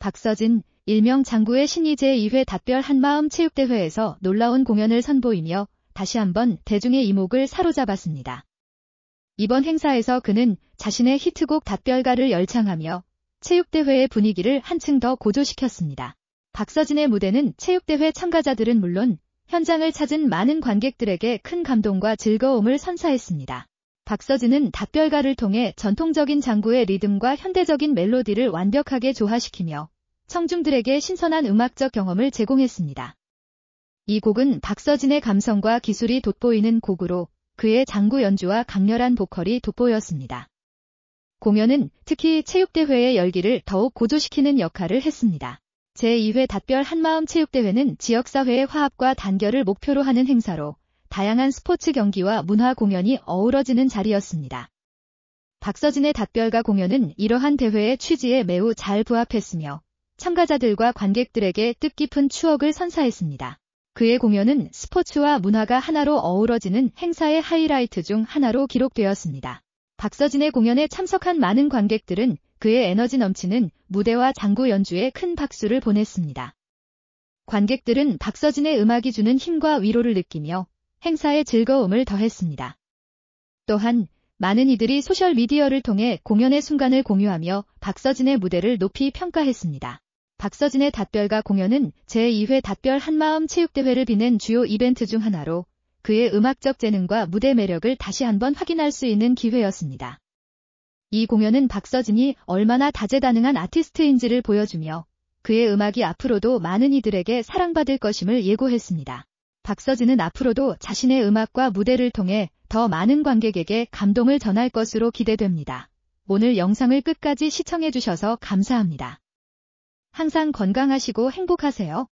박서진, 일명 장구의 신이 제2회 답별 한마음 체육대회에서 놀라운 공연을 선보이며 다시 한번 대중의 이목을 사로잡았습니다. 이번 행사에서 그는 자신의 히트곡 답별가를 열창하며 체육대회의 분위기를 한층 더 고조시켰습니다. 박서진의 무대는 체육대회 참가자들은 물론 현장을 찾은 많은 관객들에게 큰 감동과 즐거움을 선사했습니다. 박서진은 답별가를 통해 전통적인 장구의 리듬과 현대적인 멜로디를 완벽하게 조화시키며 청중들에게 신선한 음악적 경험을 제공했습니다. 이 곡은 박서진의 감성과 기술이 돋보이는 곡으로 그의 장구 연주와 강렬한 보컬이 돋보였습니다. 공연은 특히 체육대회의 열기를 더욱 고조시키는 역할을 했습니다. 제2회 답별 한마음 체육대회는 지역사회의 화합과 단결을 목표로 하는 행사로 다양한 스포츠 경기와 문화 공연이 어우러지는 자리였습니다. 박서진의 닭별가 공연은 이러한 대회의 취지에 매우 잘 부합했으며 참가자들과 관객들에게 뜻깊은 추억을 선사했습니다. 그의 공연은 스포츠와 문화가 하나로 어우러지는 행사의 하이라이트 중 하나로 기록되었습니다. 박서진의 공연에 참석한 많은 관객들은 그의 에너지 넘치는 무대와 장구 연주에 큰 박수를 보냈습니다. 관객들은 박서진의 음악이 주는 힘과 위로를 느끼며 행사의 즐거움을 더했습니다. 또한 많은 이들이 소셜미디어를 통해 공연의 순간을 공유하며 박서진의 무대를 높이 평가했습니다. 박서진의 답별과 공연은 제2회 답별 한마음 체육대회를 비는 주요 이벤트 중 하나로 그의 음악적 재능과 무대 매력을 다시 한번 확인할 수 있는 기회였습니다. 이 공연은 박서진이 얼마나 다재다능한 아티스트인지를 보여주며 그의 음악이 앞으로도 많은 이들에게 사랑받을 것임을 예고했습니다. 박서진은 앞으로도 자신의 음악과 무대를 통해 더 많은 관객에게 감동을 전할 것으로 기대됩니다. 오늘 영상을 끝까지 시청해주셔서 감사합니다. 항상 건강하시고 행복하세요.